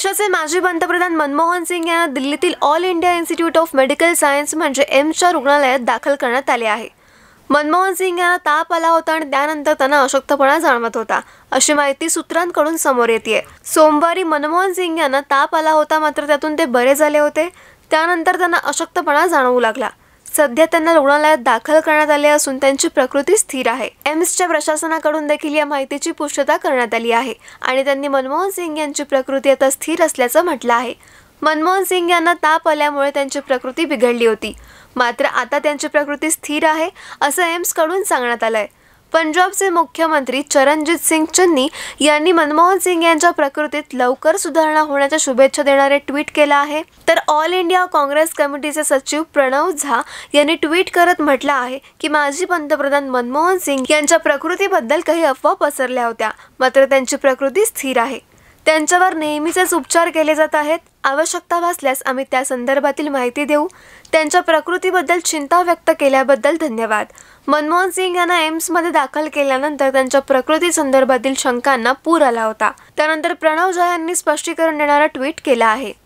देशाचे माजी पंतप्रधान मनमोहन सिंग यांना दिल्लीतील All India Institute of Medical Science म्हणजे एम्सच्या रुग्णालयात दाखल करण्यात आले आहे मनमोहन सिंग यांना ताप आला होता आणि त्यानंतर त्यांना अशक्तपणा जाणवत होता अशी माहिती सूत्रांकडून समोर येते सोमवारी मनमोहन सिंग यांना ताप आला होता मात्र त्यातून ते बरे झाले होते त्यानंतर त्यांना अशक्तपणा जाणवू लागला सध्या त्यांना रुग्णालयात दाखल करण्यात आले असून त्यांची प्रकृती स्थिर आहे एम्सच्या प्रशासनाकडून देखील या माहितीची पूर्तता करण्यात आली आहे आणि त्यांनी मनमोहन सिंग यांची प्रकृती आता स्थिर असल्याचं म्हटलं आहे मनमोहन सिंग यांना ताप आल्यामुळे त्यांची प्रकृती बिघडली होती मात्र आता त्यांची प्रकृती स्थिर आहे असं एम्सकडून सांगण्यात आलं आहे पंजाबचे मुख्यमंत्री चरणजित सिंग चन्नी यांनी मनमोहन सिंग यांच्या प्रकृतीत लवकर सुधारणा होण्याच्या शुभेच्छा देणारे ट्विट केलं आहे तर ऑल इंडिया काँग्रेस कमिटीचे सचिव प्रणव झा यांनी ट्विट करत म्हटलं आहे की माजी पंतप्रधान मनमोहन सिंग यांच्या प्रकृतीबद्दल काही अफवा पसरल्या होत्या मात्र त्यांची प्रकृती स्थिर आहे त्यांच्यावर नेहमीचेच उपचार केले जात आहेत आवश्यकता भासल्यास आम्ही त्या संदर्भातील माहिती देऊ त्यांच्या प्रकृतीबद्दल चिंता व्यक्त केल्याबद्दल धन्यवाद मनमोहन सिंग यांना एम्समध्ये दाखल केल्यानंतर त्यांच्या प्रकृती संदर्भातील शंकांना पूर आला होता त्यानंतर प्रणव जय यांनी स्पष्टीकरण देणारा ट्विट केला आहे